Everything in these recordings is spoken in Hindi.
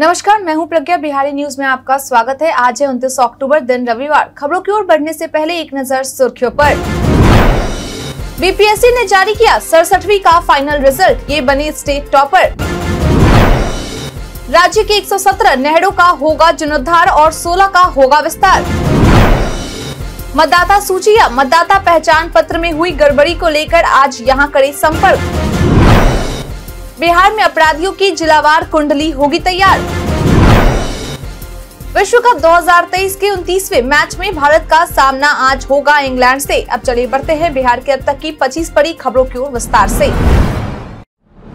नमस्कार मैं हूं प्रज्ञा बिहारी न्यूज में आपका स्वागत है आज है उनतीस अक्टूबर दिन रविवार खबरों की ओर बढ़ने से पहले एक नजर सुर्खियों पर बीपीएससी ने जारी किया सड़सठवीं का फाइनल रिजल्ट ये बने स्टेट टॉपर राज्य के 117 नहरों का होगा जीर्णोद्धार और 16 का होगा विस्तार मतदाता सूची या मतदाता पहचान पत्र में हुई गड़बड़ी को लेकर आज यहाँ करे संपर्क बिहार में अपराधियों की जिलावार कुंडली होगी तैयार विश्व कप 2023 के 29वें मैच में भारत का सामना आज होगा इंग्लैंड से अब चलिए बढ़ते हैं बिहार के अब तक की 25 बड़ी खबरों की ओर विस्तार से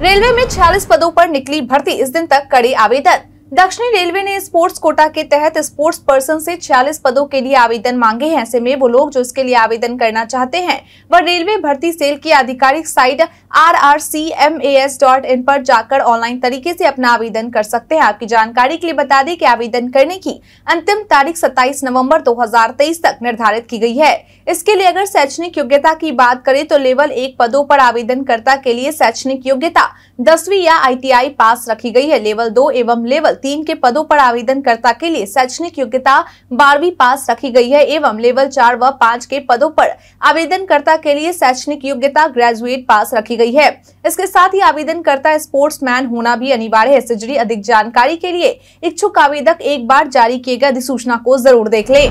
रेलवे में 46 पदों पर निकली भर्ती इस दिन तक कड़े आवेदन दक्षिणी रेलवे ने स्पोर्ट्स कोटा के तहत स्पोर्ट्स पर्सन से 46 पदों के लिए आवेदन मांगे हैं ऐसे में वो लोग जो इसके लिए आवेदन करना चाहते हैं वह रेलवे भर्ती सेल की आधिकारिक site R R C M A S dot in पर जाकर ऑनलाइन तरीके से अपना आवेदन कर सकते हैं आपकी जानकारी के लिए बता दें कि आवेदन करने की अंतिम तारीख 27 नवंबर 2023 तक निर्धारित की गई है इसके लिए अगर शैक्षणिक योग्यता की बात करें तो लेवल एक पदों पर आवेदनकर्ता के लिए शैक्षणिक योग्यता दसवीं या आईटीआई पास रखी गई है लेवल दो एवं लेवल तीन के पदों पर आवेदनकर्ता के लिए शैक्षणिक योग्यता बारहवीं पास रखी गई है एवं लेवल चार व पाँच के पदों पर आवेदनकर्ता के लिए शैक्षणिक योग्यता ग्रेजुएट पास रखी गई है इसके साथ ही आवेदनकर्ता मैन होना भी अनिवार्य है इससे अधिक जानकारी के लिए इच्छुक आवेदक एक बार जारी किए गए अधिसूचना को जरूर देख ले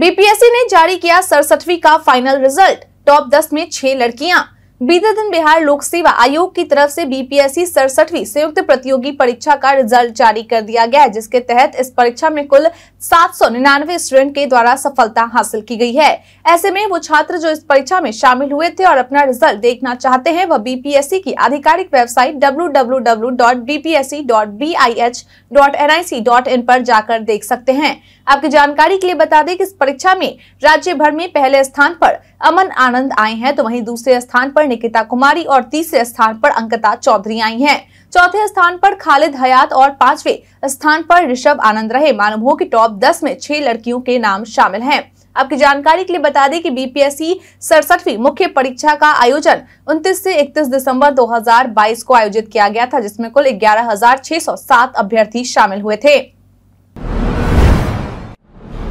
बीपीएससी ने जारी किया सड़सठवीं का फाइनल रिजल्ट टॉप 10 में छह लड़कियां बीते दिन बिहार लोक सेवा आयोग की तरफ से बीपीएससी सड़सठवी संयुक्त प्रतियोगी परीक्षा का रिजल्ट जारी कर दिया गया है जिसके तहत इस परीक्षा में कुल सात सौ निन्यानवे स्टूडेंट के द्वारा सफलता हासिल की गई है ऐसे में वो छात्र जो इस परीक्षा में शामिल हुए थे और अपना रिजल्ट देखना चाहते हैं वह बीपीएससी की आधिकारिक वेबसाइट डब्ल्यू पर जाकर देख सकते हैं आपकी जानकारी के लिए बता दें कि इस परीक्षा में राज्य भर में पहले स्थान पर अमन आनंद आए हैं तो वहीं दूसरे स्थान पर निकिता कुमारी और तीसरे स्थान पर अंकिता चौधरी आई हैं चौथे स्थान पर खालिद हयात और पांचवे स्थान पर ऋषभ आनंद रहे मालूम हो कि टॉप दस में छह लड़कियों के नाम शामिल हैं आपकी जानकारी के लिए बता दें कि बीपीएससी सड़सठवीं मुख्य परीक्षा का आयोजन 29 से 31 दिसंबर 2022 को आयोजित किया गया था जिसमें कुल ग्यारह अभ्यर्थी शामिल हुए थे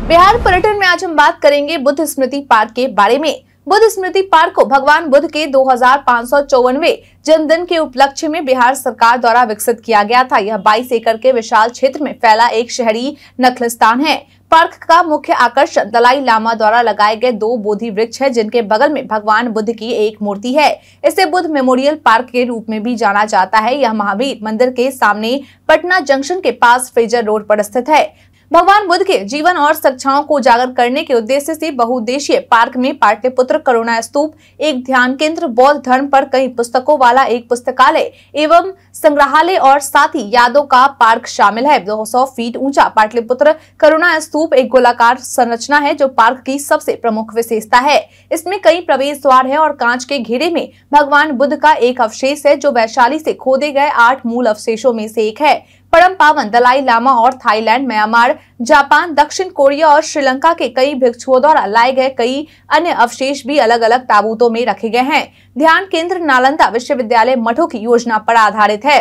बिहार पर्यटन में आज हम बात करेंगे बुद्ध स्मृति पार्क के बारे में बुद्ध स्मृति पार्क को भगवान बुद्ध के दो जन्मदिन के उपलक्ष्य में बिहार सरकार द्वारा विकसित किया गया था यह 22 एकड़ के विशाल क्षेत्र में फैला एक शहरी स्थान है पार्क का मुख्य आकर्षण दलाई लामा द्वारा लगाए गए दो बोधि वृक्ष है जिनके बगल में भगवान बुद्ध की एक मूर्ति है इसे बुद्ध मेमोरियल पार्क के रूप में भी जाना जाता है यह महावीर मंदिर के सामने पटना जंक्शन के पास फ्रेजर रोड पर स्थित है भगवान बुद्ध के जीवन और शिक्षाओं को उजागर करने के उद्देश्य से बहुउद्देशीय पार्क में पाटलिपुत्र करुणा स्तूप एक ध्यान केंद्र बौद्ध धर्म पर कई पुस्तकों वाला एक पुस्तकालय एवं संग्रहालय और साथ ही यादों का पार्क शामिल है 200 फीट ऊंचा पाटलिपुत्र करुणा स्तूप एक गोलाकार संरचना है जो पार्क की सबसे प्रमुख विशेषता है इसमें कई प्रवेश द्वार है और कांच के घेरे में भगवान बुद्ध का एक अवशेष है जो वैशाली से खोदे गए आठ मूल अवशेषो में से एक है परम पावन दलाई लामा और थाईलैंड म्यांमार जापान दक्षिण कोरिया और श्रीलंका के कई भिक्षुओं द्वारा लाए गए कई अन्य अवशेष भी अलग अलग ताबूतों में रखे गए हैं ध्यान केंद्र नालंदा विश्वविद्यालय मठों की योजना पर आधारित है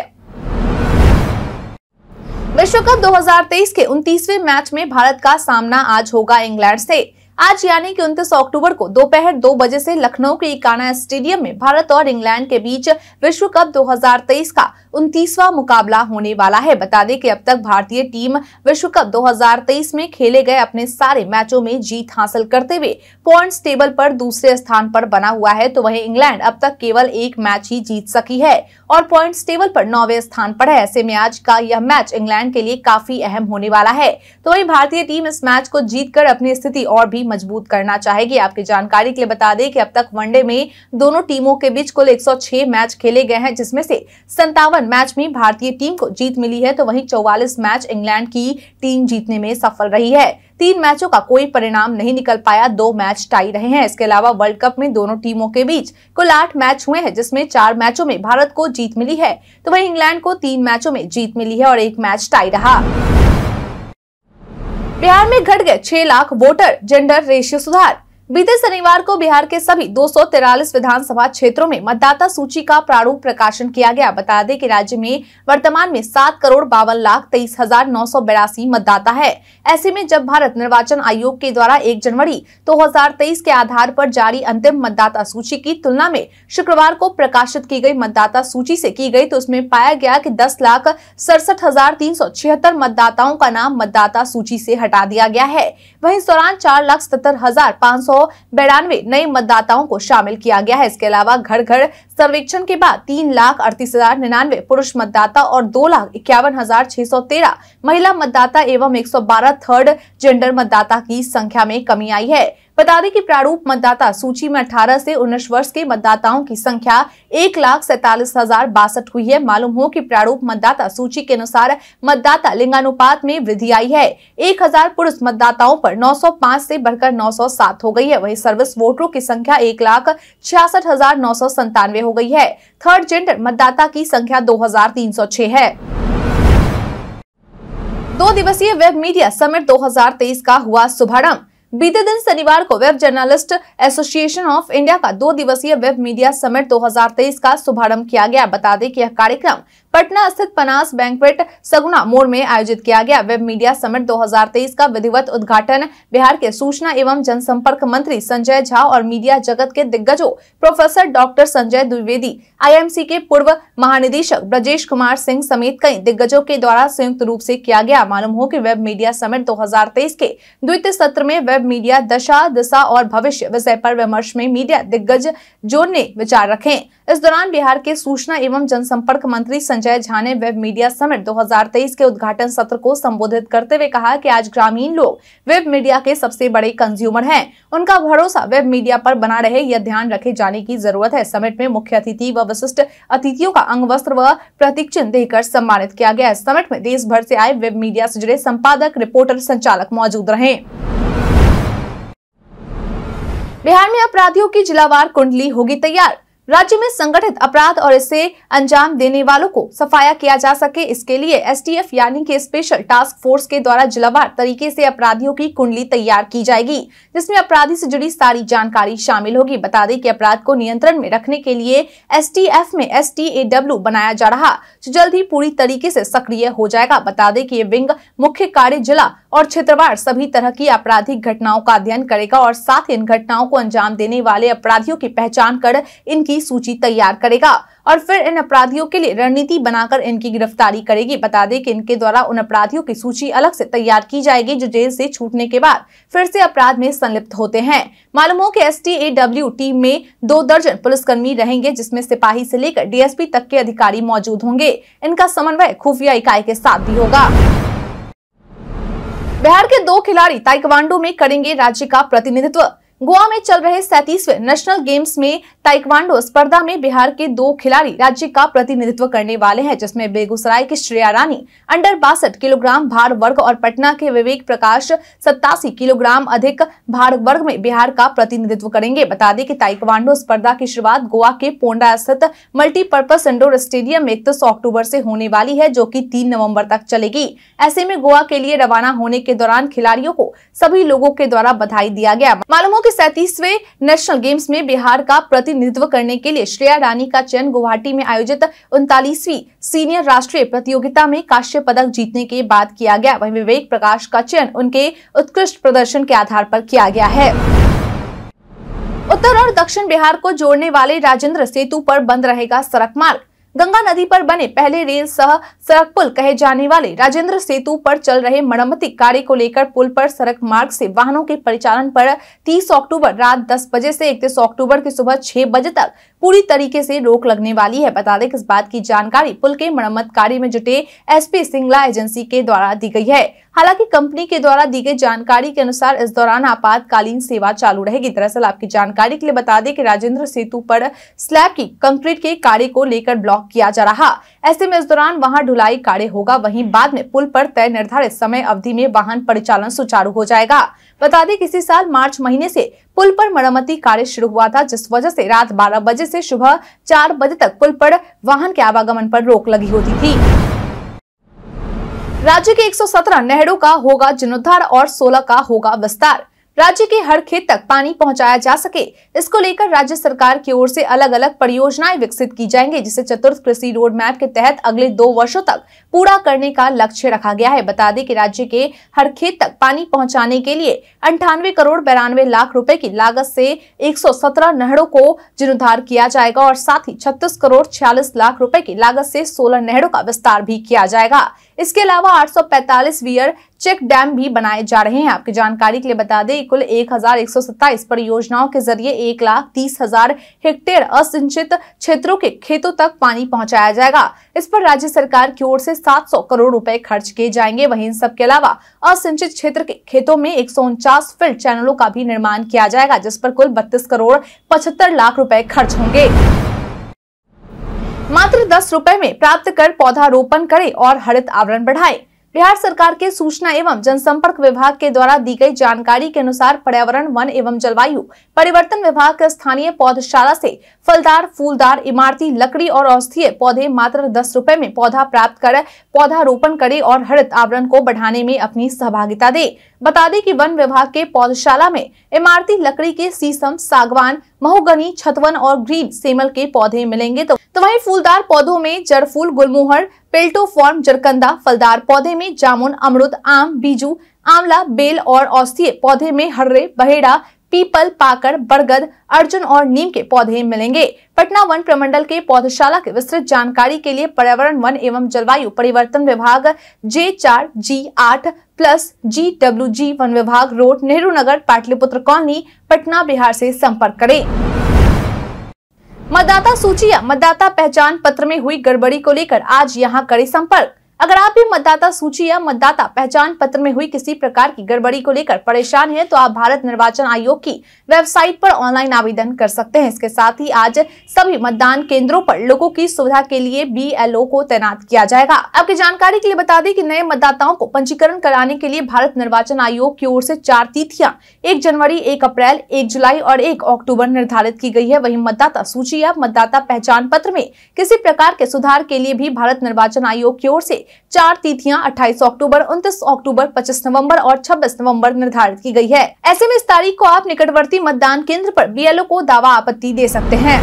विश्व कप 2023 के 29वें मैच में भारत का सामना आज होगा इंग्लैंड से आज यानी कि 29 अक्टूबर को दोपहर दो, दो बजे से लखनऊ के इकाना स्टेडियम में भारत और इंग्लैंड के बीच विश्व कप 2023 का उनतीसवा मुकाबला होने वाला है बता दें कि अब तक भारतीय टीम विश्व कप 2023 में खेले गए अपने सारे मैचों में जीत हासिल करते हुए पॉइंट्स टेबल पर दूसरे स्थान पर बना हुआ है तो वहीं इंग्लैंड अब तक केवल एक मैच ही जीत सकी है और पॉइंट्स टेबल पर नौवे स्थान पर है ऐसे में आज का यह मैच इंग्लैंड के लिए काफी अहम होने वाला है तो वही भारतीय टीम इस मैच को जीत अपनी स्थिति और भी मजबूत करना चाहेगी आपकी जानकारी के लिए बता दें कि अब तक वनडे में दोनों टीमों के बीच कुल 106 मैच खेले गए हैं जिसमें से संतावन मैच में भारतीय टीम को जीत मिली है तो वहीं चौवालीस मैच इंग्लैंड की टीम जीतने में सफल रही है तीन मैचों का कोई परिणाम नहीं निकल पाया दो मैच टाई रहे हैं इसके अलावा वर्ल्ड कप में दोनों टीमों के बीच कुल आठ मैच हुए हैं जिसमें चार मैचों में भारत को जीत मिली है तो वहीं इंग्लैंड को तीन मैचों में जीत मिली है और एक मैच टाई रहा बिहार में घट गए छह लाख वोटर जेंडर रेशियो सुधार बीते शनिवार को बिहार के सभी दो विधानसभा क्षेत्रों में मतदाता सूची का प्रारूप प्रकाशन किया गया बता दें कि राज्य में वर्तमान में सात करोड़ बावन लाख तेईस हजार नौ सौ बयासी मतदाता है ऐसे में जब भारत निर्वाचन आयोग के द्वारा 1 जनवरी 2023 के आधार पर जारी अंतिम मतदाता सूची की तुलना में शुक्रवार को प्रकाशित की गयी मतदाता सूची ऐसी की गयी तो उसमें पाया गया की दस लाख सड़सठ हजार तीन सौ छिहत्तर मतदाताओं का नाम मतदाता सूची ऐसी हटा दिया गया है वही इस दौरान चार लाख सत्तर हजार पाँच सौ बिरानवे नए मतदाताओं को शामिल किया गया है इसके अलावा घर घर सर्वेक्षण के बाद तीन लाख अड़तीस हजार निन्यानवे पुरुष मतदाता और दो लाख इक्यावन हजार छह सौ तेरह महिला मतदाता एवं एक सौ बारह थर्ड जेंडर मतदाता की संख्या में कमी आई है बता दें कि प्रारूप मतदाता सूची में 18 से उन्नीस वर्ष के मतदाताओं की संख्या एक लाख सैतालीस हजार बासठ हुई है मालूम हो कि प्रारूप मतदाता सूची के अनुसार मतदाता लिंगानुपात में वृद्धि आई है 1000 पुरुष मतदाताओं पर 905 से बढ़कर 907 हो गई है वहीं सर्विस वोटरों की संख्या एक लाख छियासठ हजार नौ सौ संतानवे हो गई है थर्ड जेंडर मतदाता की संख्या दो हजार तीन सौ छह है दो दिवसीय वेब मीडिया समिट दो का हुआ शुभारंभ बीते दिन शनिवार को web journalist association of India का दो दिवसीय वेब मीडिया समिट 2023 का शुभारंभ किया गया बता दें कि यह कार्यक्रम पटना स्थित पनास बैंकवेट सगुना मोड़ में आयोजित किया गया वेब मीडिया समिट 2023 का विधिवत उद्घाटन बिहार के सूचना एवं जनसंपर्क मंत्री संजय झा और मीडिया जगत के दिग्गजों प्रोफेसर डॉक्टर संजय द्विवेदी आई के पूर्व महानिदेशक ब्रजेश कुमार सिंह समेत कई दिग्गजों के द्वारा संयुक्त रूप से किया गया मालूम हो कि वेब मीडिया समिट 2023 के द्वितीय सत्र में वेब मीडिया दशा दिशा और भविष्य विषय पर विमर्श में मीडिया दिग्गज जोड़ने ने विचार रखे इस दौरान बिहार के सूचना एवं जनसंपर्क मंत्री संजय संजय झा ने वेब मीडिया समिट 2023 के उद्घाटन सत्र को संबोधित करते हुए कहा कि आज ग्रामीण लोग वेब मीडिया के सबसे बड़े कंज्यूमर हैं उनका भरोसा वेब मीडिया पर बना रहे यह ध्यान रखे जाने की जरूरत है समिट में मुख्य अतिथि व विशिष्ट अतिथियों का अंग वस्त्र व प्रतीक चिन्ह देकर सम्मानित किया गया समिट में देश भर ऐसी आए वेब मीडिया ऐसी जुड़े संपादक रिपोर्टर संचालक मौजूद रहे बिहार में अपराधियों की जिलावार कुंडली होगी तैयार राज्य में संगठित अपराध और इसे अंजाम देने वालों को सफाया किया जा सके इसके लिए एसटीएफ यानी कि स्पेशल टास्क फोर्स के द्वारा जिलावार तरीके से अपराधियों की कुंडली तैयार की जाएगी जिसमें अपराधी से जुड़ी सारी जानकारी शामिल होगी बता दें कि अपराध को नियंत्रण में रखने के लिए एसटीएफ में एस बनाया जा रहा जो जल्द ही पूरी तरीके ऐसी सक्रिय हो जाएगा बता दें की ये विंग मुख्य कार्य जिला और क्षेत्रवार सभी तरह की आपराधिक घटनाओं का अध्ययन करेगा और साथ ही इन घटनाओं को अंजाम देने वाले अपराधियों की पहचान कर इनकी की सूची तैयार करेगा और फिर इन अपराधियों के लिए रणनीति बनाकर इनकी गिरफ्तारी करेगी बता दें कि इनके द्वारा उन अपराधियों की सूची अलग से तैयार की जाएगी जो जेल से छूटने के बाद फिर से अपराध में संलिप्त होते हैं मालूम हो कि एस टीम में दो दर्जन पुलिसकर्मी रहेंगे जिसमें सिपाही से लेकर डीएसपी तक के अधिकारी मौजूद होंगे इनका समन्वय खुफिया इकाई के साथ भी होगा बिहार के दो खिलाड़ी ताइकवांडो में करेंगे राज्य का प्रतिनिधित्व गोवा में चल रहे सैतीसवे नेशनल गेम्स में ताइक्वांडो स्पर्धा में बिहार के दो खिलाड़ी राज्य का प्रतिनिधित्व करने वाले हैं जिसमें बेगूसराय की श्रेया रानी अंडर बासठ किलोग्राम भार वर्ग और पटना के विवेक प्रकाश सत्तासी किलोग्राम अधिक भार वर्ग में बिहार का प्रतिनिधित्व करेंगे बता दें कि ताइक्वांडो स्पर्धा की शुरुआत गोवा के पोंडा स्थित मल्टीपर्पज इंडोर स्टेडियम में इकतीस अक्टूबर से होने वाली है जो की तीन नवम्बर तक चलेगी ऐसे में गोवा के लिए रवाना होने के दौरान खिलाड़ियों को सभी लोगों के द्वारा बधाई दिया गया मालूम के सैतीसवें नेशनल गेम्स में बिहार का प्रतिनिधित्व करने के लिए श्रेया रानी का चयन गुवाहाटी में आयोजित उनतालीसवीं सीनियर राष्ट्रीय प्रतियोगिता में काश्य पदक जीतने के बाद किया गया वहीं विवेक प्रकाश का चयन उनके उत्कृष्ट प्रदर्शन के आधार पर किया गया है उत्तर और दक्षिण बिहार को जोड़ने वाले राजेंद्र सेतु पर बंद रहेगा सड़क मार्ग गंगा नदी पर बने पहले रेल सह सड़क पुल कहे जाने वाले राजेंद्र सेतु पर चल रहे मरम्मती कार्य को लेकर पुल पर सड़क मार्ग से वाहनों के परिचालन पर 30 अक्टूबर रात 10 बजे से 31 अक्टूबर की सुबह 6 बजे तक पूरी तरीके से रोक लगने वाली है बता दें कि इस बात की जानकारी पुल के मरम्मत कार्य में जुटे एसपी सिंगला एजेंसी के द्वारा दी गई है हालांकि कंपनी के द्वारा दी गई जानकारी के अनुसार इस दौरान आपातकालीन सेवा चालू रहेगी दरअसल आपकी जानकारी के लिए बता दें कि राजेंद्र सेतु पर स्लैब की कंक्रीट के कार्य को लेकर ब्लॉक ब्लॉक किया जा रहा ऐसे में इस दौरान वहां ढुलाई कार्य होगा वहीं बाद में पुल पर तय निर्धारित समय अवधि में वाहन परिचालन सुचारू हो जाएगा बता दें इसी साल मार्च महीने से पुल पर मरम्मती कार्य शुरू हुआ था जिस वजह से रात 12 बजे से सुबह 4 बजे तक पुल पर वाहन के आवागमन पर रोक लगी होती थी राज्य के एक नहरों का होगा जीर्णोद्धार और सोलह का होगा विस्तार राज्य के हर खेत तक पानी पहुंचाया जा सके इसको लेकर राज्य सरकार की ओर से अलग अलग परियोजनाएं विकसित की जाएंगी जिसे चतुर्थ कृषि रोड मैप के तहत अगले दो वर्षों तक पूरा करने का लक्ष्य रखा गया है बता दें कि राज्य के हर खेत तक पानी पहुंचाने के लिए अंठानवे करोड़ बयानवे लाख रुपए की लागत से एक नहरों को जीर्णोद्धार किया जाएगा और साथ ही छत्तीस करोड़ छियालीस लाख रूपए की लागत ऐसी सोलह नहरों का विस्तार भी किया जाएगा इसके अलावा 845 वियर चेक डैम भी बनाए जा रहे हैं आपकी जानकारी के लिए बता दें कुल एक हजार एक सौ सत्ताईस परियोजनाओं के जरिए एक लाख तीस हजार हेक्टेयर असिंचित क्षेत्रों के खेतों तक पानी पहुंचाया जाएगा इस पर राज्य सरकार की ओर से 700 करोड़ रुपए खर्च किए जाएंगे वहीं इन सबके अलावा असिंचित क्षेत्र के खेतों में एक फील्ड चैनलों का भी निर्माण किया जाएगा जिस पर कुल बत्तीस करोड़ पचहत्तर लाख रूपए खर्च होंगे मात्र दस रूपए में प्राप्त कर पौधा रोपण करें और हरित आवरण बढ़ाए बिहार सरकार के सूचना एवं जनसंपर्क विभाग के द्वारा दी गई जानकारी के अनुसार पर्यावरण वन एवं जलवायु परिवर्तन विभाग स्थानीय पौधशाला से फलदार फूलदार इमारती लकड़ी और औषधीय पौधे मात्र दस रूपए में पौधा प्राप्त कर पौधारोपण करे और हरित आवरण को बढ़ाने में अपनी सहभागिता दे बता दें कि वन विभाग के पौधशाला में इमारती लकड़ी के सीसम सागवान महोगनी छतवन और ग्रीन सेमल के पौधे मिलेंगे तो, तो वहीं फूलदार पौधों में जड़फूल गुलमोहर पेल्टोफॉर्म जरकंदा फलदार पौधे में जामुन अमरुद आम बीजू आंवला बेल और औषधीय पौधे में हर्रे बहेड़ा पीपल पाकर बरगद अर्जुन और नीम के पौधे मिलेंगे पटना वन प्रमंडल के पौधशाला की विस्तृत जानकारी के लिए पर्यावरण वन एवं जलवायु परिवर्तन विभाग जे चार जी आठ plus G W G one विभाग रोड नेहरू नगर पाटलिपुत्र कॉलोनी पटना बिहार से संपर्क करें मतदाता सूची या मतदाता पहचान पत्र में हुई गड़बड़ी को लेकर आज यहाँ करे संपर्क अगर आप भी मतदाता सूची या मतदाता पहचान पत्र में हुई किसी प्रकार की गड़बड़ी को लेकर परेशान हैं तो आप भारत निर्वाचन आयोग की वेबसाइट पर ऑनलाइन आवेदन कर सकते हैं इसके साथ ही आज सभी मतदान केंद्रों पर लोगों की सुविधा के लिए बीएलओ को तैनात किया जाएगा आपकी जानकारी के लिए बता दें कि नए मतदाताओं को पंजीकरण कराने के लिए भारत निर्वाचन आयोग की ओर से चार तिथियां एक जनवरी एक अप्रैल एक जुलाई और एक अक्टूबर निर्धारित की गई है वही मतदाता सूची या मतदाता पहचान पत्र में किसी प्रकार के सुधार के लिए भी भारत निर्वाचन आयोग की ओर से चार तिथियां 28 अक्टूबर 29 अक्टूबर 25 नवंबर और 26 नवंबर निर्धारित की गई है ऐसे में इस तारीख को आप निकटवर्ती मतदान केंद्र पर बीएलओ को दावा आपत्ति दे सकते हैं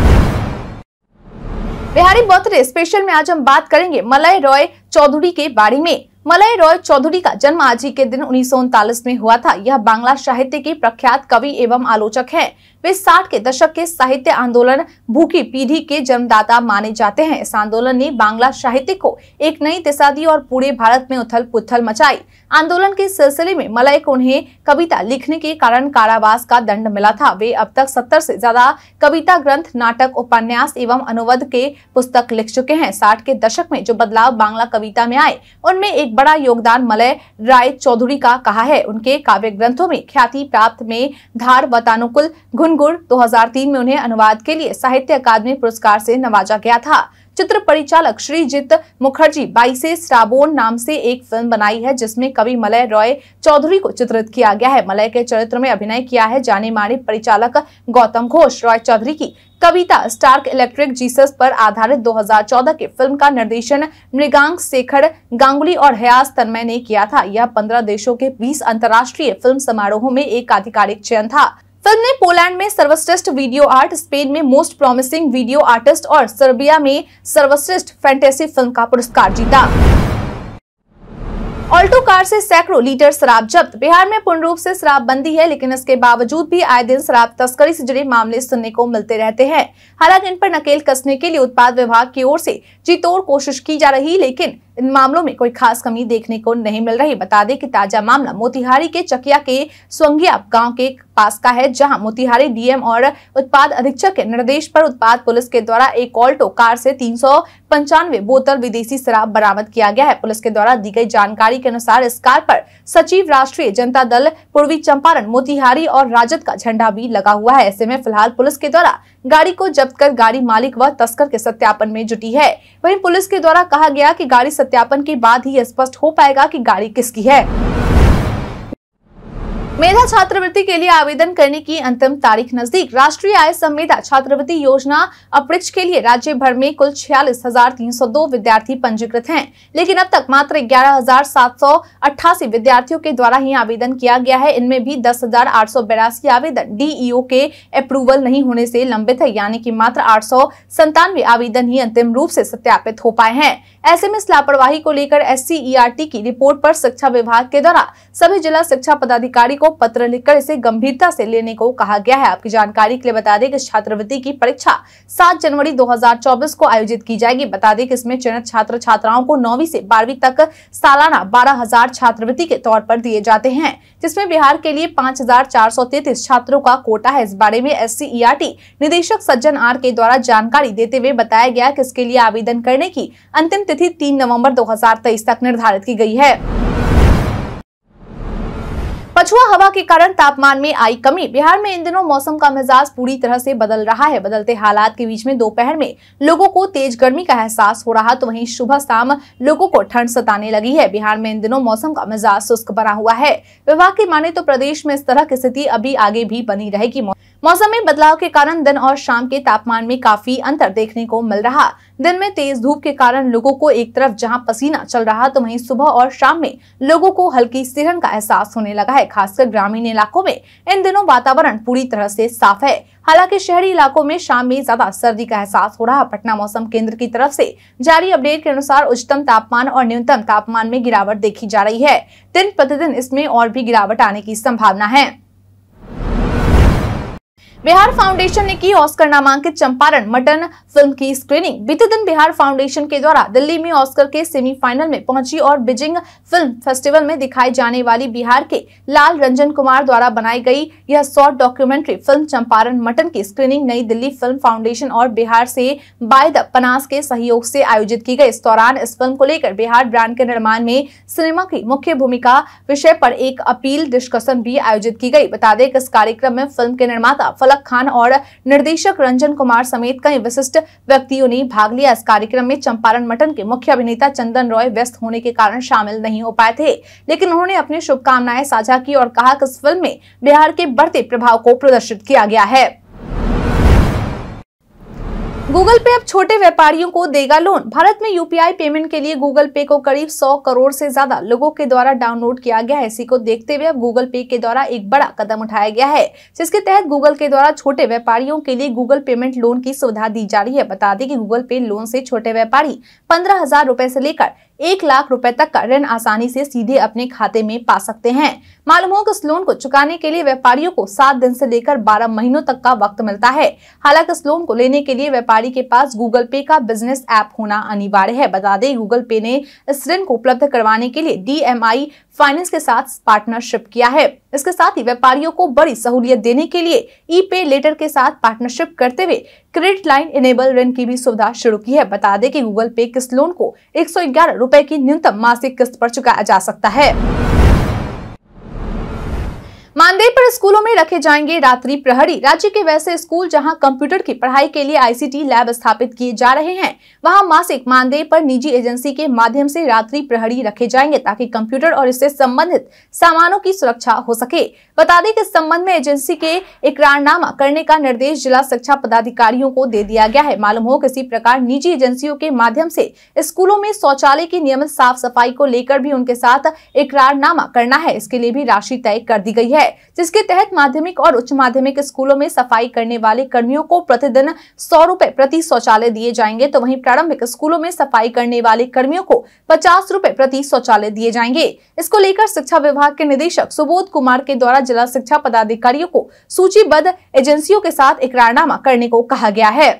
बिहारी बर्थडे स्पेशल में आज हम बात करेंगे मलय रॉय चौधरी के बारे में मलय रॉय चौधरी का जन्म आज ही के दिन उन्नीस में हुआ था यह बांग्ला साहित्य के प्रख्यात कवि एवं आलोचक है वे साठ के दशक के साहित्य आंदोलन भूखी पीढ़ी के जन्मदाता माने जाते हैं इस आंदोलन ने बांग्ला साहित्य को एक नई दिशा दी और पूरे भारत में उथल पुथल मचाई आंदोलन के सिलसिले में मलय को उन्हें कविता लिखने के कारण कारावास का दंड मिला था वे अब तक सत्तर से ज्यादा कविता ग्रंथ नाटक उपन्यास एवं अनुवाद के पुस्तक लिख चुके हैं साठ के दशक में जो बदलाव बांग्ला कविता में आए उनमें एक बड़ा योगदान मलय राय चौधरी का कहा है उनके काव्य ग्रंथों में ख्याति प्राप्त में धार वतानुकुल घुन कृष्ण गुड़ 2003 में उन्हें अनुवाद के लिए साहित्य अकादमी पुरस्कार से नवाजा गया था चित्र परिचालक श्रीजित मुखर्जी बाईसे श्राबोन नाम से एक फिल्म बनाई है जिसमें कवि मलय रॉय चौधरी को चित्रित किया गया है मलय के चरित्र में अभिनय किया है जाने माने परिचालक गौतम घोष रॉय चौधरी की कविता स्टार्क इलेक्ट्रिक जीसस पर आधारित 2014 के फिल्म का निर्देशन मृगांक शेखर गांगुली और हयास तन्मय ने किया था यह पंद्रह देशों के बीस अंतर्राष्ट्रीय फिल्म समारोह में एक आधिकारिक चयन था फिल्म ने पोलैंड में सर्वश्रेष्ठ वीडियो आर्ट स्पेन में मोस्ट प्रॉमिसिंग वीडियो आर्टिस्ट और सर्बिया में सर्वश्रेष्ठ फैंटेसी फिल्म का पुरस्कार जीता ऑल्टो कार से सैकड़ों लीटर शराब जब्त बिहार में पूर्ण रूप से शराब बंदी है लेकिन इसके बावजूद भी आए दिन शराब तस्करी से जुड़े मामले सुनने को मिलते रहते हैं हालांकि इन पर नकेल कसने के लिए उत्पाद विभाग की ओर से चितौड़ कोशिश की जा रही लेकिन इन मामलों में कोई खास कमी देखने को नहीं मिल रही बता दें कि ताजा मामला मोतिहारी के चकिया के स्वंगिया गांव के पास का है जहां मोतिहारी डीएम और उत्पाद अधीक्षक के निर्देश पर उत्पाद पुलिस के द्वारा एक ऑल्टो कार से तीन बोतल विदेशी शराब बरामद किया गया है पुलिस के द्वारा दी गई जानकारी के अनुसार इस कार पर सचिव राष्ट्रीय जनता दल पूर्वी चंपारण मोतिहारी और राजद का झंडा भी लगा हुआ है ऐसे में फिलहाल पुलिस के द्वारा गाड़ी को जब्त कर गाड़ी मालिक व तस्कर के सत्यापन में जुटी है वही पुलिस के द्वारा कहा गया की गाड़ी सत्यापन के बाद ही स्पष्ट हो पाएगा कि गाड़ी किसकी है मेधा छात्रवृत्ति के लिए आवेदन करने की अंतिम तारीख नजदीक राष्ट्रीय आय संवेदा छात्रवृत्ति योजना अपरिक्ष के लिए राज्य भर में कुल छियालीस हजार तीन सौ दो विद्यार्थी पंजीकृत हैं लेकिन अब तक मात्र ग्यारह हजार सात सौ विद्यार्थियों के द्वारा ही आवेदन किया गया है इनमें भी दस हजार आठ सौ आवेदन डीईओ e के अप्रूवल नहीं होने से लंबित है यानी की मात्र आठ सौ संतानवे आवेदन ही अंतिम रूप से सत्यापित हो पाए हैं ऐसे में इस लापरवाही को लेकर एस की रिपोर्ट पर शिक्षा विभाग के द्वारा सभी जिला शिक्षा पदाधिकारी को पत्र लिखकर इसे गंभीरता से लेने को कहा गया है आपकी जानकारी के लिए बता दें कि छात्रवृत्ति की परीक्षा सात जनवरी 2024 को आयोजित की जाएगी बता दें कि इसमें चयनित छात्र छात्राओं को नौवीं से बारहवीं तक सालाना बारह हजार छात्रवृत्ति के तौर पर दिए जाते हैं जिसमे बिहार के लिए पाँच छात्रों का कोटा है इस बारे में एस निदेशक सज्जन आर के द्वारा जानकारी देते हुए बताया गया कि इसके लिए आवेदन करने की अंतिम तिथि 3 नवंबर 2023 तक निर्धारित की गई है पछुआ हवा के कारण तापमान में आई कमी बिहार में इन दिनों मौसम का मिजाज पूरी तरह से बदल रहा है बदलते हालात के बीच में दोपहर में लोगों को तेज गर्मी का एहसास हो रहा तो वहीं सुबह शाम लोगों को ठंड सताने लगी है बिहार में इन दिनों मौसम का मिजाज शुष्क बना हुआ है विभाग की माने तो प्रदेश में इस तरह की स्थिति अभी आगे भी बनी रहेगी मौसम में बदलाव के कारण दिन और शाम के तापमान में काफी अंतर देखने को मिल रहा दिन में तेज धूप के कारण लोगों को एक तरफ जहां पसीना चल रहा तो वहीं सुबह और शाम में लोगों को हल्की सिरन का एहसास होने लगा है खासकर ग्रामीण इलाकों में इन दिनों वातावरण पूरी तरह से साफ है हालांकि शहरी इलाकों में शाम में ज्यादा सर्दी का एहसास हो रहा पटना मौसम केंद्र की तरफ से जारी अपडेट के अनुसार उच्चतम तापमान और न्यूनतम तापमान में गिरावट देखी जा रही है दिन प्रतिदिन इसमें और भी गिरावट आने की संभावना है बिहार फाउंडेशन ने की ऑस्कर नामांकित चंपारण मटन फिल्म की स्क्रीनिंग बीते दिन बिहार फाउंडेशन के द्वारा दिल्ली में ऑस्कर के सेमीफाइनल में पहुंची और बीजिंग फिल्म फेस्टिवल में दिखाई जाने वाली बिहार के लाल रंजन कुमार द्वारा बनाई गई यह short documentary film Champaran mutton की screening New Delhi film foundation और बिहार से बाय द पनास के सहयोग से आयोजित की गई इस दौरान इस फिल्म को लेकर बिहार ब्रांड के निर्माण में सिनेमा की मुख्य भूमिका विषय पर एक अपील डिस्कशन भी आयोजित की गई बता दें कि इस कार्यक्रम में फिल्म के निर्माता पलक खान और निर्देशक रंजन कुमार समेत कई विशिष्ट व्यक्तियों ने भाग लिया इस कार्यक्रम में चंपारण मटन के मुख्य अभिनेता चंदन रॉय व्यस्त होने के कारण शामिल नहीं हो पाए थे लेकिन उन्होंने अपनी शुभकामनाएं साझा की और कहा कि इस फिल्म में बिहार के बढ़ते प्रभाव को प्रदर्शित किया गया है गूगल पे अब छोटे व्यापारियों को देगा लोन भारत में यूपीआई पेमेंट के लिए गूगल पे को करीब 100 करोड़ से ज्यादा लोगों के द्वारा डाउनलोड किया गया है इसी को देखते हुए अब गूगल पे के द्वारा एक बड़ा कदम उठाया गया है जिसके तहत गूगल के द्वारा छोटे व्यापारियों के लिए गूगल पेमेंट लोन की सुविधा दी जा रही है बता दें की गूगल पे लोन ऐसी छोटे व्यापारी पंद्रह हजार से लेकर एक लाख रुपए तक का ऋण आसानी से सीधे अपने खाते में पा सकते हैं मालूम हो कि इस लोन को चुकाने के लिए व्यापारियों को सात दिन से लेकर बारह महीनों तक का वक्त मिलता है हालांकि इस लोन को लेने के लिए व्यापारी के पास गूगल पे का बिजनेस ऐप होना अनिवार्य है बता दें गूगल पे ने इस ऋण को उपलब्ध करवाने के लिए डी फाइनेंस के साथ पार्टनरशिप किया है इसके साथ ही व्यापारियों को बड़ी सहूलियत देने के लिए ई पे लेटर के साथ पार्टनरशिप करते हुए क्रेडिट लाइन इनेबल ऋण की भी सुविधा शुरू की है बता दें कि गूगल पे किस लोन को एक सौ की न्यूनतम मासिक किस्त पर चुकाया जा सकता है मानदेय पर स्कूलों में रखे जाएंगे रात्रि प्रहरी राज्य के वैसे स्कूल जहां कंप्यूटर की पढ़ाई के लिए आईसीटी लैब स्थापित किए जा रहे हैं वहां मासिक मानदेय पर निजी एजेंसी के माध्यम से रात्रि प्रहरी रखे जाएंगे ताकि कंप्यूटर और इससे संबंधित सामानों की सुरक्षा हो सके बता दें कि इस संबंध में एजेंसी के इकरारनामा करने का निर्देश जिला शिक्षा पदाधिकारियों को दे दिया गया है मालूम हो किसी प्रकार निजी एजेंसियों के माध्यम से स्कूलों में शौचालय की नियमित साफ सफाई को लेकर भी उनके साथ इकरारनामा करना है इसके लिए भी राशि तय कर दी गई है है जिसके तहत माध्यमिक और उच्च माध्यमिक स्कूलों में सफाई करने वाले कर्मियों को प्रतिदिन सौ रूपए प्रति शौचालय दिए जाएंगे तो वहीं प्रारंभिक स्कूलों में सफाई करने वाले कर्मियों को पचास रूपए प्रति शौचालय दिए जाएंगे इसको लेकर शिक्षा विभाग के निदेशक सुबोध कुमार के द्वारा जिला शिक्षा पदाधिकारियों को सूचीबद्ध एजेंसियों के साथ इकरारनामा करने को कहा गया है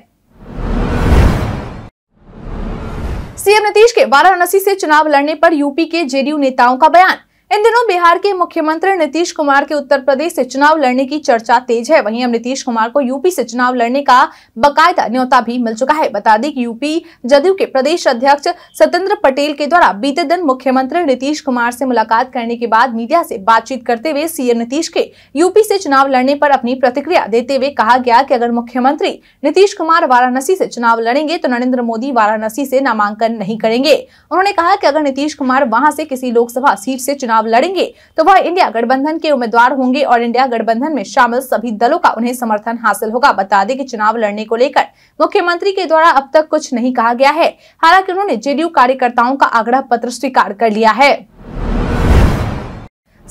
सीएम नीतीश के वाराणसी से चुनाव लड़ने पर यूपी के जेडीयू नेताओं का बयान इन दिनों बिहार के मुख्यमंत्री नीतीश कुमार के उत्तर प्रदेश से चुनाव लड़ने की चर्चा तेज है वहीं अब नीतीश कुमार को यूपी से चुनाव लड़ने का बकायदा न्योता भी मिल चुका है बता दें कि यूपी जदयू के प्रदेश अध्यक्ष सत्येंद्र पटेल के द्वारा बीते दिन मुख्यमंत्री नीतीश कुमार से मुलाकात करने के बाद मीडिया से बातचीत करते हुए सीएम नीतीश के यूपी से चुनाव लड़ने पर अपनी प्रतिक्रिया देते हुए कहा गया की अगर मुख्यमंत्री नीतीश कुमार वाराणसी से चुनाव लड़ेंगे तो नरेंद्र मोदी वाराणसी से नामांकन नहीं करेंगे उन्होंने कहा की अगर नीतीश कुमार वहाँ से किसी लोकसभा सीट से चुनाव चुनाव लड़ेंगे तो वह इंडिया गठबंधन के उम्मीदवार होंगे और इंडिया गठबंधन में शामिल सभी दलों का उन्हें समर्थन हासिल होगा बता दें कि चुनाव लड़ने को लेकर मुख्यमंत्री के द्वारा अब तक कुछ नहीं कहा गया है हालांकि उन्होंने जेडीयू कार्यकर्ताओं का आग्रह पत्र स्वीकार कर लिया है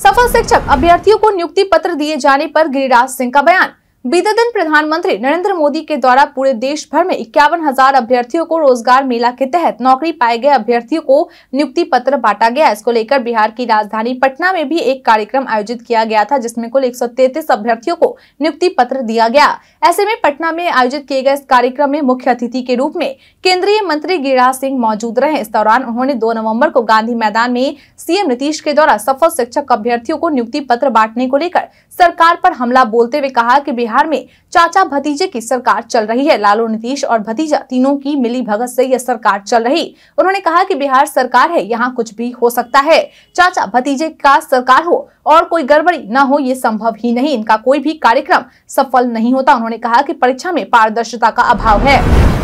सफल शिक्षक अभ्यर्थियों को नियुक्ति पत्र दिए जाने पर गिरिराज सिंह का बयान बीते दिन प्रधानमंत्री नरेंद्र मोदी के द्वारा पूरे देश भर में इक्यावन हजार अभ्यर्थियों को रोजगार मेला के तहत नौकरी पाए गए अभ्यर्थियों को नियुक्ति पत्र बांटा गया इसको लेकर बिहार की राजधानी पटना में भी एक कार्यक्रम आयोजित किया गया था जिसमें कुल एक अभ्यर्थियों को नियुक्ति पत्र दिया गया ऐसे में पटना में आयोजित किए गए इस कार्यक्रम में मुख्य अतिथि के रूप में केंद्रीय मंत्री गिरिराज सिंह मौजूद रहे इस दौरान उन्होंने दो नवम्बर को गांधी मैदान में सीएम नीतीश के द्वारा सफल शिक्षक अभ्यर्थियों को नियुक्ति पत्र बांटने को लेकर सरकार पर हमला बोलते हुए कहा की बिहार बिहार में चाचा भतीजे की सरकार चल रही है लालू नीतीश और भतीजा तीनों की मिली भगत से यह सरकार चल रही उन्होंने कहा कि बिहार सरकार है यहाँ कुछ भी हो सकता है चाचा भतीजे का सरकार हो और कोई गड़बड़ी न हो ये संभव ही नहीं इनका कोई भी कार्यक्रम सफल नहीं होता उन्होंने कहा की परीक्षा में पारदर्शिता का अभाव है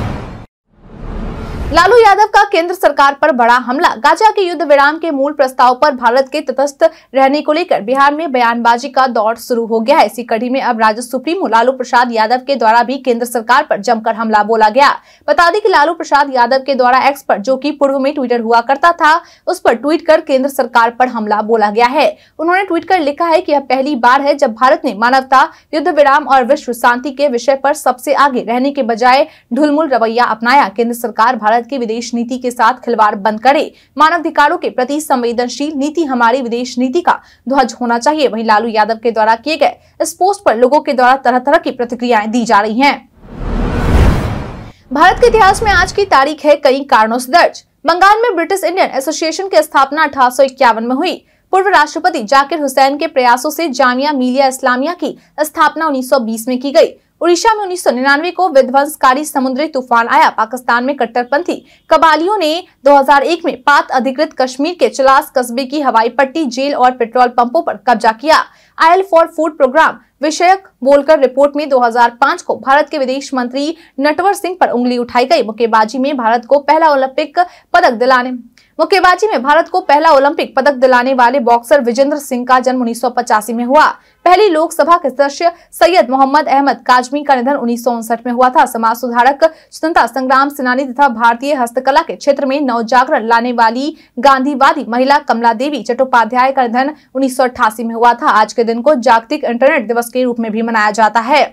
लालू यादव का केंद्र सरकार पर बड़ा हमला गाजा के युद्ध विराम के मूल प्रस्ताव पर भारत के तटस्थ रहने को लेकर बिहार में बयानबाजी का दौर शुरू हो गया है इसी कड़ी में अब राजद सुप्रीमो लालू प्रसाद यादव के द्वारा भी केंद्र सरकार पर जमकर हमला बोला गया बता दें कि लालू प्रसाद यादव के द्वारा एक्स पर जो की पूर्व में ट्विटर हुआ करता था उस पर ट्वीट कर केंद्र सरकार पर हमला बोला गया है उन्होंने ट्वीट कर लिखा है की यह पहली बार है जब भारत ने मानवता युद्ध विराम और विश्व शांति के विषय आरोप सबसे आगे रहने के बजाय ढुलमुल रवैया अपनाया केंद्र सरकार भारत भारत के विदेश नीति के साथ खिलवाड़ बंद करे मानवाधिकारों के प्रति संवेदनशील नीति हमारी विदेश नीति का ध्वज होना चाहिए वही लालू यादव के द्वारा किए गए इस पोस्ट पर लोगों के द्वारा तरह तरह की प्रतिक्रियाएं दी जा रही है भारत के इतिहास में आज की तारीख है कई कारणों से दर्ज बंगाल में ब्रिटिश इंडियन एसोसिएशन की स्थापना अठारह में हुई पूर्व राष्ट्रपति जाकिर हुसैन के प्रयासों से जामिया मिलिया इस्लामिया की स्थापना 1920 में की गई उड़ीसा में उन्नीस को विध्वंसकारी समुद्री तूफान आया पाकिस्तान में कट्टरपंथी कबालियों ने 2001 में पात अधिकृत कश्मीर के चलास कस्बे की हवाई पट्टी जेल और पेट्रोल पंपों पर कब्जा किया आयल फॉर फूड प्रोग्राम विषयक बोलकर रिपोर्ट में 2005 को भारत के विदेश मंत्री नटवर सिंह पर उंगली उठाई गई मुक्केबाजी में भारत को पहला ओलंपिक पदक दिलाने मुक्केबाजी में भारत को पहला ओलंपिक पदक दिलाने वाले बॉक्सर विजेंद्र सिंह का जन्म उन्नीस में हुआ पहली लोकसभा के सदस्य सैयद मोहम्मद अहमद काजमी का निधन उन्नीस में हुआ था समाज सुधारक स्वतंत्रता संग्राम सेनानी तथा भारतीय हस्तकला के क्षेत्र में नव जागरण लाने वाली गांधीवादी महिला कमला देवी चट्टोपाध्याय का निधन उन्नीस में हुआ था आज के दिन को जागतिक इंटरनेट दिवस के रूप में भी मनाया जाता है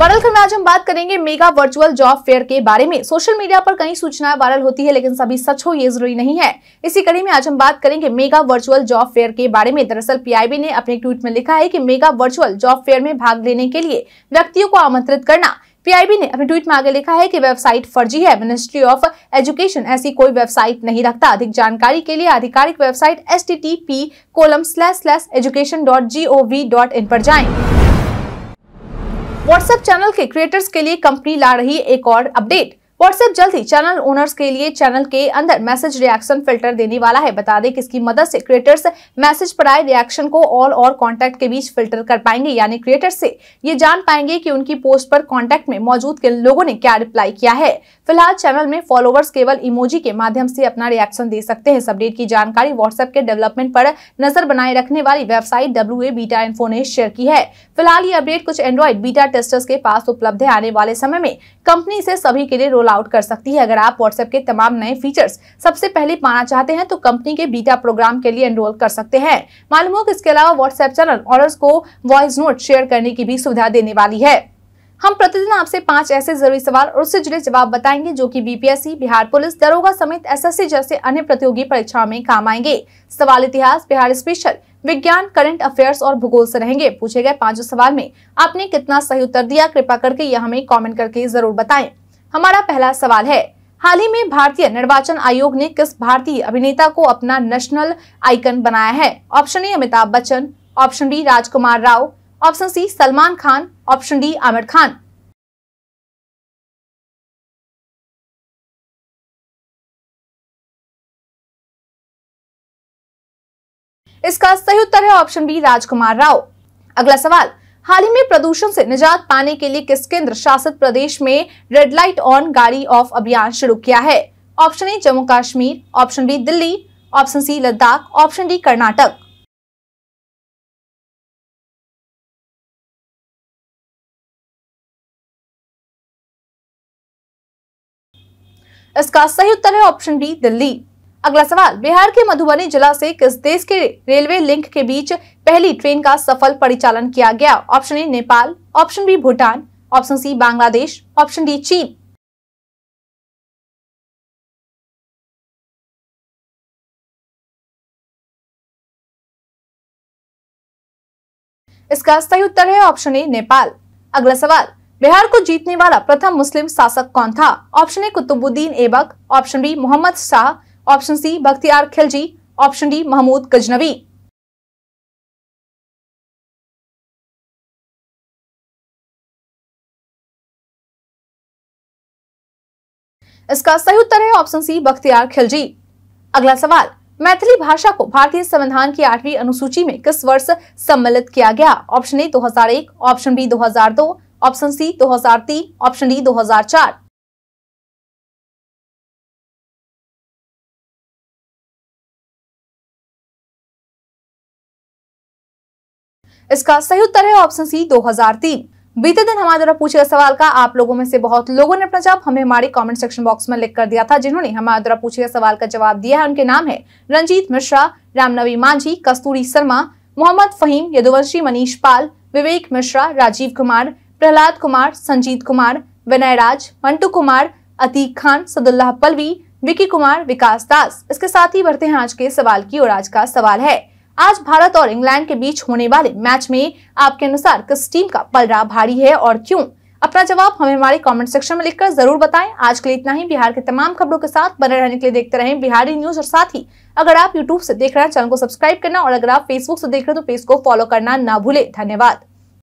बरलखंड में आज हम बात करेंगे मेगा वर्चुअल जॉब फेयर के बारे में सोशल मीडिया पर कई सूचनाएं वायरल होती है लेकिन सभी सच हो ये जरूरी नहीं है इसी कड़ी में आज हम बात करेंगे मेगा वर्चुअल जॉब फेयर के बारे में दरअसल पीआईबी ने अपने ट्वीट में लिखा है कि मेगा वर्चुअल जॉब फेयर में भाग लेने के लिए व्यक्तियों को आमंत्रित करना पीआईबी ने अपने ट्वीट में आगे लिखा है कि वेबसाइट फर्जी है मिनिस्ट्री ऑफ एजुकेशन ऐसी कोई वेबसाइट नहीं रखता अधिक जानकारी के लिए आधिकारिक website S T T P colon slash slash education dot G O V dot in पर जाए व्हाट्सएप चैनल के क्रिएटर्स के लिए कंपनी ला रही एक और अपडेट व्हाट्सएप जल्द ही चैनल ओनर्स के लिए चैनल के अंदर मैसेज रिएक्शन फिल्टर देने वाला है बता दें कि इसकी मदद से क्रिएटर्स मैसेज पर आए रिएक्शन को ऑल और कॉन्टैक्ट के बीच फिल्टर कर पाएंगे यानी क्रिएटर्स से ये जान पाएंगे कि उनकी पोस्ट पर कॉन्टैक्ट में मौजूद के लोगों ने क्या रिप्लाई किया है फिलहाल चैनल में फॉलोअर्स केवल इमोजी के माध्यम से अपना रिएक्शन दे सकते हैं इस अपडेट की जानकारी व्हाट्सएप के डेवलपमेंट पर नजर बनाए रखने वाली website W A beta info ने शेयर की है फिलहाल ये अपडेट कुछ एंड्रॉइड बीटा टेस्टर्स के पास उपलब्ध है आने वाले समय में कंपनी से सभी के लिए रोल रोल आउट कर सकती है अगर आप व्हाट्सएप के तमाम नए फीचर्स सबसे पहले पाना चाहते हैं तो कंपनी के बीटा प्रोग्राम के लिए एनरोल कर सकते हैं मालूम हो कि इसके अलावा व्हाट्सएप चैनल और को वॉइस नोट शेयर करने की भी सुविधा देने वाली है हम प्रतिदिन आपसे पांच ऐसे जरूरी सवाल और उससे जुड़े जवाब बताएंगे जो कि बीपीएससी बिहार पुलिस दरोगा समेत एसएससी जैसे अन्य प्रतियोगी परीक्षाओं में काम आएंगे सवाल इतिहास बिहार स्पेशल विज्ञान करंट अफेयर्स और भूगोल से रहेंगे पूछे गए पांचों सवाल में आपने कितना सही उत्तर दिया कृपा करके यह हमें कॉमेंट करके जरूर बताएं हमारा पहला सवाल है हाल ही में भारतीय निर्वाचन आयोग ने किस भारतीय अभिनेता को अपना नेशनल आइकन बनाया है option A Amitabh Bachchan option B Rajkumar Rao option C Salman Khan option D Aamir Khan इसका सही उत्तर है ऑप्शन बी राजकुमार राव अगला सवाल हाल ही में प्रदूषण से निजात पाने के लिए किस केंद्र शासित प्रदेश में रेड लाइट ऑन गाड़ी ऑफ अभियान शुरू किया है option A Jammu Kashmir option B Delhi option C Ladakh option D Karnataka इसका सही उत्तर है ऑप्शन बी दिल्ली अगला सवाल बिहार के मधुबनी जिला से किस देश के रेलवे लिंक के बीच पहली ट्रेन का सफल परिचालन किया गया option A Nepal option B Bhutan option C Bangladesh option D चीन इसका सही उत्तर है ऑप्शन ए नेपाल अगला सवाल बिहार को जीतने वाला प्रथम मुस्लिम शासक कौन था option A Qutubuddin Aibak option B Mohammad Shah option C Bakhtiyar Khilji option D Mahmud Ghaznavi इसका सही उत्तर है ऑप्शन सी बख्तियार खिलजी अगला सवाल मैथिली भाषा को भारतीय संविधान की आठवीं अनुसूची में किस वर्ष सम्मिलित किया गया option A 2001, option B 2002, option C 2003, option D 2004 इसका सही उत्तर है ऑप्शन सी 2003 बीते दिन हमारे द्वारा पूछे गए सवाल का आप लोगों में से बहुत लोगों ने अपना जवाब हमें हमारे कमेंट सेक्शन बॉक्स में लिख कर दिया था जिन्होंने हमारे द्वारा पूछे गए सवाल का जवाब दिया है उनके नाम है रंजीत मिश्रा रामनवी मांझी कस्तूरी शर्मा मोहम्मद फहीम यदुवंशी मनीष पाल विवेक मिश्रा राजीव कुमार प्रहलाद कुमार संजीत कुमार विनय राज मंटू कुमार अतीक खान सदुल्लाह पलवी विकी कुमार विकास दास इसके साथ ही बढ़ते हैं आज के सवाल की और आज का सवाल है आज भारत और इंग्लैंड के बीच होने वाले मैच में आपके अनुसार किस टीम का पलड़ा भारी है और क्यों अपना जवाब हमें हमारे कमेंट सेक्शन में लिखकर जरूर बताएं आज के लिए इतना ही बिहार के तमाम खबरों के साथ बने रहने के लिए देखते रहें बिहारी न्यूज और साथ ही अगर आप यूट्यूब से देख रहे हैं चैनल को सब्सक्राइब करना और अगर आप फेसबुक से देख रहे हैं तो पेज को फॉलो करना ना भूले धन्यवाद